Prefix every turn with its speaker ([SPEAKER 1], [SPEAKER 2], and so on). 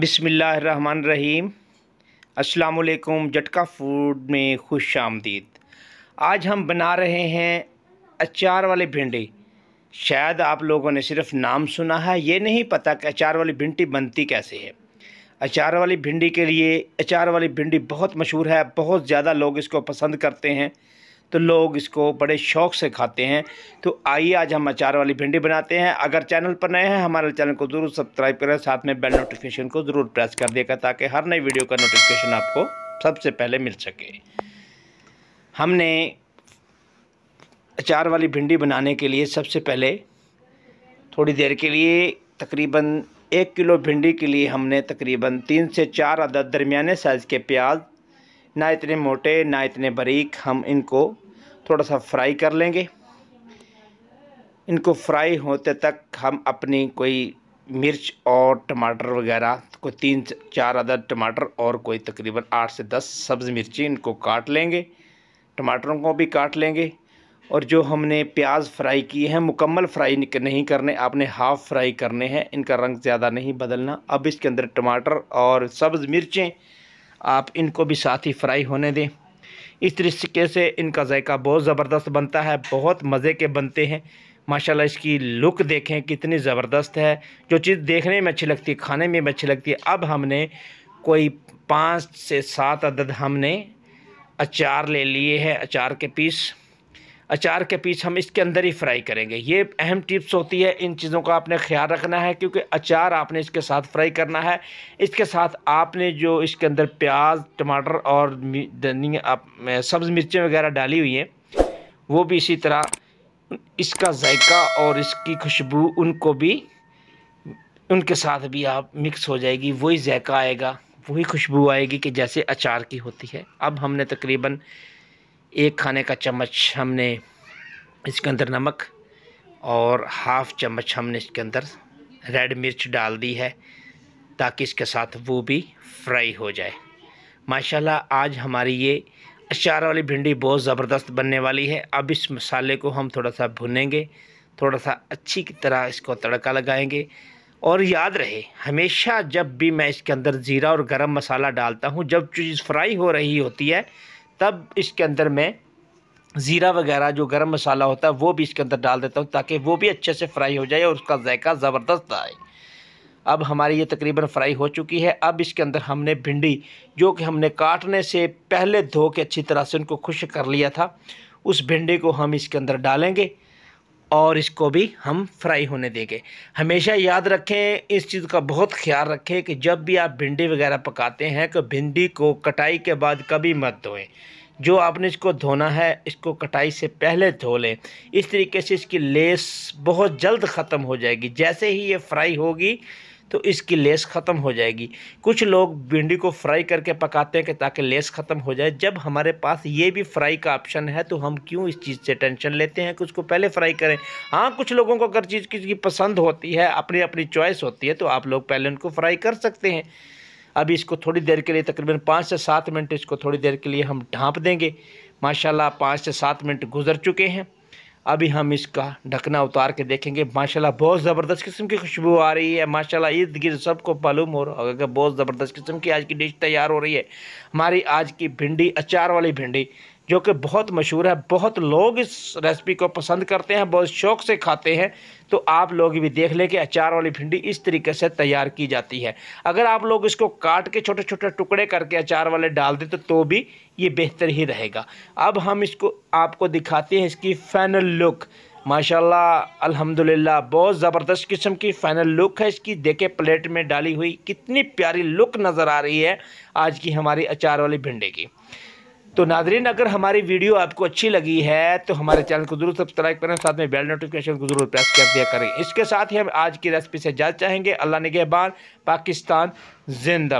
[SPEAKER 1] बिसमीम असलकुम जटका फूड में खुश आमदीद आज हम बना रहे हैं अचार वाले भिंडी शायद आप लोगों ने सिर्फ नाम सुना है ये नहीं पता कि अचार वाली भिंडी बनती कैसे है अचार वाली भिंडी के लिए अचार वाली भिंडी बहुत मशहूर है बहुत ज़्यादा लोग इसको पसंद करते हैं तो लोग इसको बड़े शौक से खाते हैं तो आइए आज हम अचार वाली भिंडी बनाते हैं अगर चैनल पर नए हैं हमारे चैनल को ज़रूर सब्सक्राइब करें साथ में बेल नोटिफिकेशन को ज़रूर प्रेस कर देगा ताकि हर नई वीडियो का नोटिफिकेशन आपको सबसे पहले मिल सके हमने अचार वाली भिंडी बनाने के लिए सबसे पहले थोड़ी देर के लिए तकरीबन एक किलो भिंडी के लिए हमने तकरीबन तीन से चार अदद दरमिया साइज़ के प्याज ना इतने मोटे ना इतने बारीक हम इनको थोड़ा सा फ्राई कर लेंगे इनको फ्राई होते तक हम अपनी कोई मिर्च और टमाटर वगैरह कोई तीन चार अदर टमाटर और कोई तकरीबन आठ से दस सब्ज़ मिर्ची इनको काट लेंगे टमाटरों को भी काट लेंगे और जो हमने प्याज फ्राई किए हैं मुकम्मल फ्राई नहीं करने आपने हाफ़ फ्राई करने हैं इनका रंग ज़्यादा नहीं बदलना अब इसके अंदर टमाटर और सब्ज़ मिर्चें आप इनको भी साथ ही फ्राई होने दें इस तरीके से इनका जायका बहुत ज़बरदस्त बनता है बहुत मज़े के बनते हैं माशाल्लाह इसकी लुक देखें कितनी ज़बरदस्त है जो चीज़ देखने में अच्छी लगती है खाने में भी अच्छी लगती है अब हमने कोई पाँच से सात अदद हमने अचार ले लिए हैं अचार के पीस अचार के पीस हम इसके अंदर ही फ्राई करेंगे ये अहम टिप्स होती है इन चीज़ों का आपने ख्याल रखना है क्योंकि अचार आपने इसके साथ फ्राई करना है इसके साथ आपने जो इसके अंदर प्याज टमाटर और धनिया सब्ज़ मिर्चें वगैरह डाली हुई हैं वो भी इसी तरह इसका जायका और इसकी खुशबू उनको भी उनके साथ भी आप मिक्स हो जाएगी वही जायका आएगा वही खुशबू आएगी कि जैसे अचार की होती है अब हमने तकरीबन एक खाने का चम्मच हमने इसके अंदर नमक और हाफ़ चम्मच हमने इसके अंदर रेड मिर्च डाल दी है ताकि इसके साथ वो भी फ्राई हो जाए माशाल्लाह आज हमारी ये अचार वाली भिंडी बहुत ज़बरदस्त बनने वाली है अब इस मसाले को हम थोड़ा सा भुनेंगे थोड़ा सा अच्छी की तरह इसको तड़का लगाएंगे और याद रहे हमेशा जब भी मैं इसके अंदर ज़ीरा और गरम मसाला डालता हूँ जब चीज़ फ्राई हो रही होती है तब इसके अंदर मैं ज़ीरा वगैरह जो गरम मसाला होता है वो भी इसके अंदर डाल देता हूँ ताकि वो भी अच्छे से फ्राई हो जाए और उसका जायका ज़बरदस्त आए अब हमारी ये तकरीबन फ्राई हो चुकी है अब इसके अंदर हमने भिंडी जो कि हमने काटने से पहले धो के अच्छी तरह से उनको खुश कर लिया था उस भिंडी को हम इसके अंदर डालेंगे और इसको भी हम फ्राई होने देंगे हमेशा याद रखें इस चीज़ का बहुत ख्याल रखें कि जब भी आप भिंडी वगैरह पकाते हैं तो भिंडी को कटाई के बाद कभी मत धोएं जो आपने इसको धोना है इसको कटाई से पहले धो लें इस तरीके से इसकी लेस बहुत जल्द ख़त्म हो जाएगी जैसे ही ये फ्राई होगी तो इसकी लेस ख़त्म हो जाएगी कुछ लोग भिंडी को फ्राई करके पकाते हैं कि ताकि लेस ख़त्म हो जाए जब हमारे पास ये भी फ्राई का ऑप्शन है तो हम क्यों इस चीज़ से टेंशन लेते हैं कि उसको पहले फ्राई करें हाँ कुछ लोगों को अगर चीज़ किसी की पसंद होती है अपनी अपनी चॉइस होती है तो आप लोग पहले उनको फ्राई कर सकते हैं अभी इसको थोड़ी देर के लिए तकरीबन पाँच से सात मिनट इसको थोड़ी देर के लिए हम ढाँप देंगे माशाला पाँच से सात मिनट गुजर चुके हैं अभी हम इसका ढकना उतार के देखेंगे माशाल्लाह बहुत ज़बरदस्त किस्म की खुशबू आ रही है माशाल्लाह इर्द गिर्द सबको मालूम हो रहा होगा बहुत ज़बरदस्त किस्म की आज की डिश तैयार हो रही है हमारी आज की भिंडी अचार वाली भिंडी जो कि बहुत मशहूर है बहुत लोग इस रेसिपी को पसंद करते हैं बहुत शौक से खाते हैं तो आप लोग भी देख लें कि अचार वाली भिंडी इस तरीके से तैयार की जाती है अगर आप लोग इसको काट के छोटे छोटे टुकड़े करके अचार वाले डाल दें तो, तो भी ये बेहतर ही रहेगा अब हम इसको आपको दिखाते हैं इसकी फाइनल लुक माशाल्लाह अल्हम्दुलिल्लाह बहुत ज़बरदस्त किस्म की फ़ाइनल लुक है इसकी देखे प्लेट में डाली हुई कितनी प्यारी लुक नज़र आ रही है आज की हमारी अचार वाली भिंडी की तो नादरीन अगर हमारी वीडियो आपको अच्छी लगी है तो हमारे चैनल को जरूर सब्सक्राइब करें साथ में बेल नोटिफिकेशन को जरूर प्रेस कर दिया करें इसके साथ ही हम आज की रेसिपी से जात चाहेंगे अल्लाह ने के पाकिस्तान जिंदा